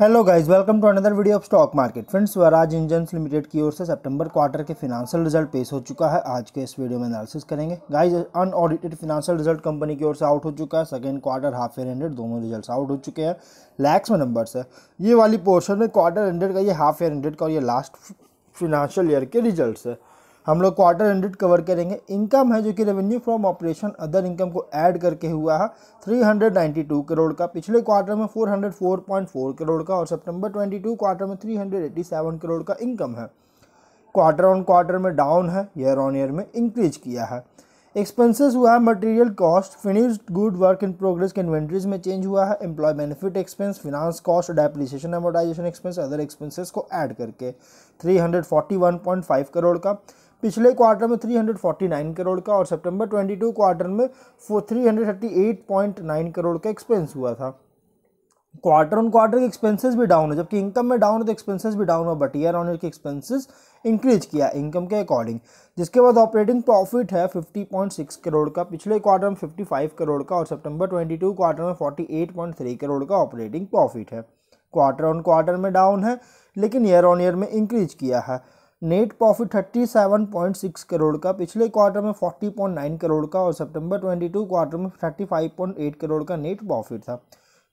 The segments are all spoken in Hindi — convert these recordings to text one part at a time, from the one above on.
hello guys welcome to another video of stock market friends Swaraj engines limited की ओर से सितंबर क्वार्टर के फिनांशियल रिजल्ट पेश हो चुका है आज के इस वीडियो में एनालिसिस करेंगे guys unaudited financial result company की ओर से आउट हो चुका है second quarter half year ended दोनों रिजल्ट आउट हो चुके हैं लैक्स में नंबर है ये वाली पोर्शन में क्वार्टर एंडेड का ये हाफ ईयर एंडेड का और ये लास्ट फिनांशियल ईयर के रिजल्ट है हम लोग क्वार्टर हंड्रेड कवर करेंगे इनकम है जो कि revenue from operation other income को ऐड करके हुआ है 392 करोड़ का पिछले क्वार्टर में 404.4 करोड़ का और सितंबर 22 क्वार्टर में 387 करोड़ का इनकम है क्वार्टर ऑन क्वार्टर में डाउन है ईयर ऑन ईयर में इंक्रीज किया है एक्सपेंसेस हुआ है material cost finished good work in progress के इन्वेंट्रीज में चेंज हुआ है employ benefit expense finance cost depreciation amortisation expense other expenses को ऐड करके 341.5 करोड़ का पिछले क्वार्टर में 349 करोड़ का और सितंबर 22 क्वार्टर में 338.9 करोड़ का एक्सपेंस हुआ था क्वार्टर ऑन क्वार्टर के एक्सपेंसेस भी डाउन है जबकि इनकम में डाउन है तो एक्सपेंसेस भी डाउन हुआ बट ईयर ऑन ईयर के एक्सपेंसेस इंक्रीज किया इनकम के अकॉर्डिंग जिसके बाद ऑपरेटिंग प्रॉफिट है 50.6 करोड़ का पिछले क्वार्टर में 55 करोड़ का और सितंबर 22 क्वार्टर में 48.3 करोड़ का ऑपरेटिंग प्रॉफिट है क्वार्टर ऑन क्वार्टर में डाउन है लेकिन ईयर ऑन ईयर में इंक्रीज किया है नेट प्रॉफिट 37.6 करोड़ का पिछले क्वार्टर में 40.9 करोड़ का और सितंबर 22 क्वार्टर में 35.8 करोड़ का नेट प्रॉफिट था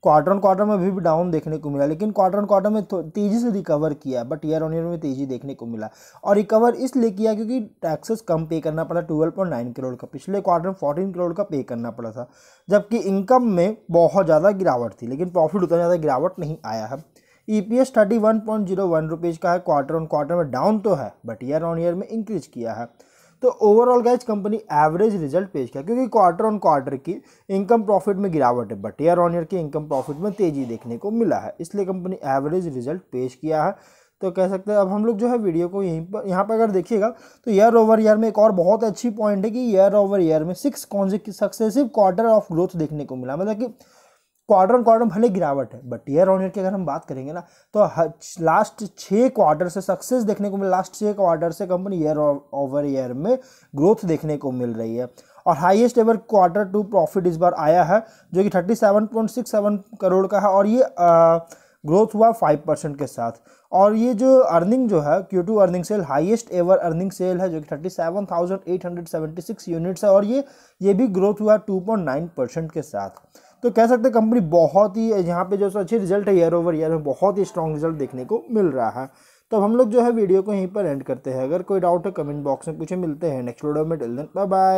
क्वार्टर ऑन क्वार्टर में अभी भी डाउन देखने को मिला लेकिन क्वार्टर ऑन क्वार्टर में तेज़ी से रिकवर किया बट ईयर ऑन ईयर में तेज़ी देखने को मिला और रिकवर इसलिए किया क्योंकि टैक्सेस कम पे करना पड़ा ट्वेल्व पॉइंट नाइन करोड़ का पिछले क्वार्टर में फोर्टीन करोड़ का पे करना पड़ा था जबकि इनकम में बहुत ज़्यादा गिरावट थी लेकिन प्रॉफिट उतना ज़्यादा गिरावट नहीं आया है E P S thirty one point zero one rupees का है क्वार्टर ऑन क्वार्टर में डाउन तो है बट ईयर ऑन ईयर में इंक्रीज किया है तो overall guys company average result पेश किया क्योंकि क्वार्टर ऑन क्वार्टर की इनकम प्रॉफिट में गिरावट है बट ईयर ऑन ईयर की इनकम प्रॉफिट में तेजी देखने को मिला है इसलिए कंपनी एवरेज रिजल्ट पेश किया है तो कह सकते हैं अब हम लोग जो है वीडियो को यहीं पर यहाँ पर अगर देखिएगा तो ईयर ओवर ईयर में एक और बहुत अच्छी पॉइंट है कि ईयर ओवर ईयर में सिक्स कॉन्जिक सक्सेसिव क्वार्टर ऑफ ग्रोथ देखने को मिला मतलब कि क्वार्टर क्वार्टर भले गिरावट है बट ईयर ऑन ईयर की अगर हम बात करेंगे ना तो लास्ट छः क्वार्टर से सक्सेस देखने को मिल लास्ट छः क्वार्टर से कंपनी ईयर ओवर ईयर में ग्रोथ देखने को मिल रही है और highest ever quarter to profit इस बार आया है जो कि thirty seven point six seven crore का है और ये आ, ग्रोथ हुआ फाइव परसेंट के साथ और ये जो अर्निंग जो है Q two earning sale highest ever earning sale है जो कि thirty seven thousand eight hundred seventy six units है और ये ये भी ग्रोथ हुआ टू पॉइंट नाइन परसेंट के साथ तो कह सकते हैं कंपनी बहुत ही यहाँ पे जो सो अच्छे रिजल्ट है ईयर ओवर ईयर में बहुत ही स्ट्रॉन्ग रिजल्ट देखने को मिल रहा है तो हम लोग जो है वीडियो को यहीं पर एंड करते हैं अगर कोई डाउट है कमेंट बॉक्स में पूछे मिलते हैं नेक्स्ट वीडियो में टिल बाय बाय